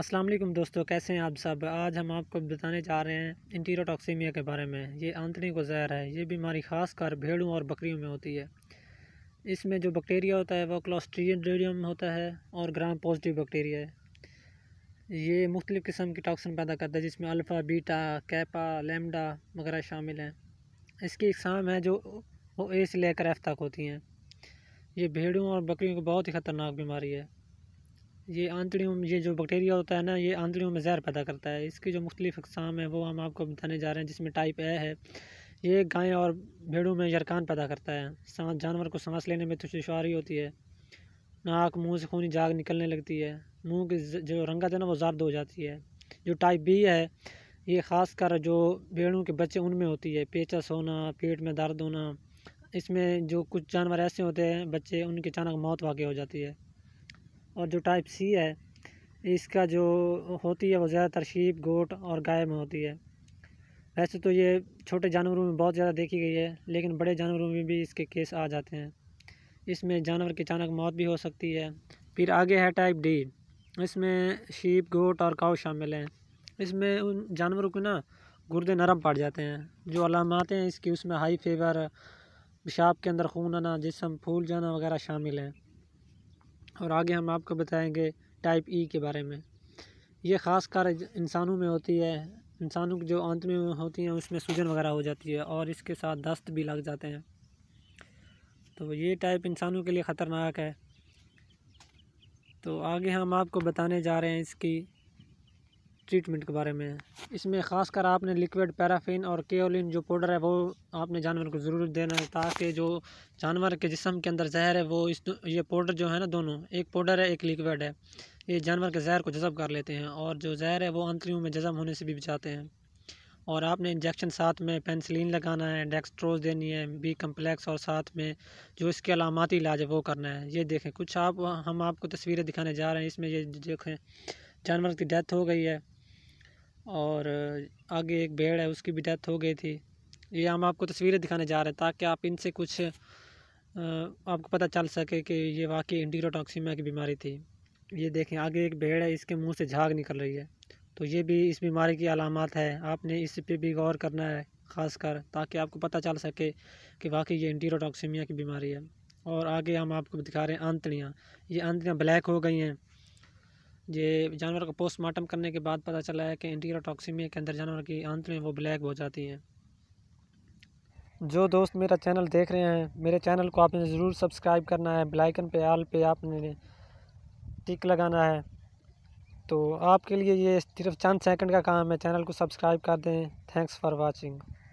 असलम दोस्तों कैसे हैं आप सब आज हम आपको बताने जा रहे हैं इंटीरोटॉक्सीमिया के बारे में ये आंतनी को जहर है ये बीमारी खासकर भेड़ों और बकरियों में होती है इसमें जो बैक्टीरिया होता है वो क्लॉस्ट्रीडियम होता है और ग्राम पॉजिटिव बैक्टीरिया है ये मुख्तलिफ़ किस्म की टॉक्सिन पैदा करता है जिसमें अल्फ़ा बीटा कैपा लेमडा वगैरह शामिल हैं इसकी इकसाम है जो वो ए से लेकर एफ तक होती हैं ये भेड़ों और बकरियों को बहुत ही ख़तरनाक बीमारी है ये आंतड़ियों में ये जो बैक्टीरिया होता है ना ये आंतड़ियों में जहर पैदा करता है इसकी जो मुख्तलिफ़ अकसाम है वो हम आपको बताने जा रहे हैं जिसमें टाइप ए है ये गाय और भेड़ों में यरकान पैदा करता है सांस जानवर को सांस लेने में दुशारी होती है नाक मुंह से खूनी जाग निकलने लगती है मुंह की जो रंगत है ना वो जर्द हो जाती है जो टाइप बी है ये ख़ास कर जो भेड़ों के बच्चे उनमें होती है पेचस होना पेट में दर्द होना इसमें जो कुछ जानवर ऐसे होते हैं बच्चे उनकी अचानक मौत वाक़ हो जाती है और जो टाइप सी है इसका जो होती है वो ज़्यादातर शीप गोट और गाय में होती है वैसे तो ये छोटे जानवरों में बहुत ज़्यादा देखी गई है लेकिन बड़े जानवरों में भी इसके केस आ जाते हैं इसमें जानवर की अचानक मौत भी हो सकती है फिर आगे है टाइप डी इसमें शीप गोट और काऊ शामिल हैं इसमें उन जानवरों को ना गुर्दे नरम पड़ जाते हैं जो अलामत हैं इसकी उसमें हाई फीवर पेशाब के अंदर खून आना जिसम फूल जाना वगैरह शामिल हैं और आगे हम आपको बताएंगे टाइप ई e के बारे में ये ख़ास कार इंसानों में होती है इंसानों की जो आंत में होती हैं उसमें सूजन वगैरह हो जाती है और इसके साथ दस्त भी लग जाते हैं तो ये टाइप इंसानों के लिए ख़तरनाक है तो आगे हम आपको बताने जा रहे हैं इसकी ट्रीटमेंट के बारे में इसमें ख़ासकर आपने लिक्विड पैराफिन और केओलिन जो पाउडर है वो आपने जानवर को ज़रूर देना है ताकि जो जानवर के जिसम के अंदर जहर है वो इस ये पाउडर जो है ना दोनों एक पाउडर है एक लिक्विड है ये जानवर के जहर को जज़ब कर लेते हैं और जो जहर है वो अंतरियों में जज़ब होने से भी बचाते हैं और आपने इंजेक्शन साथ में पेंसिलिन लगाना है डेक्सट्रोज देनी है बी कम्प्लेक्स और साथ में जो इसके अलामती इलाज है वो करना है ये देखें कुछ आप हम आपको तस्वीरें दिखाने जा रहे हैं इसमें ये देखें जानवर की डेथ हो गई है और आगे एक भेड़ है उसकी भी डेथ हो गई थी ये हम आपको तस्वीरें दिखाने जा रहे हैं ताकि आप इनसे कुछ आपको पता चल सके कि ये वाकई इंटीग्रोटॉक्सीमिया की बीमारी थी ये देखें आगे एक भेड़ है इसके मुंह से झाग निकल रही है तो ये भी इस बीमारी की अलामत है आपने इस पे भी गौर करना है ख़ासकर ताकि आपको पता चल सके कि वाकई ये इंटीरोटॉक्सीमिया की बीमारी है और आगे हम आपको दिखा रहे हैं आंतड़ियाँ ये आंतड़ियाँ ब्लैक हो गई हैं ये जानवर का पोस्टमार्टम करने के बाद पता चला है कि इंटीरोटॉक्सीमिया के अंदर जानवर की आंत में वो ब्लैक हो जाती है जो दोस्त मेरा चैनल देख रहे हैं मेरे चैनल को आपने ज़रूर सब्सक्राइब करना है ब्लाइकन पे आल पे आपने टिक लगाना है तो आपके लिए ये सिर्फ चंद सेकंड का काम है चैनल को सब्सक्राइब कर दें थैंक्स फॉर वाचिंग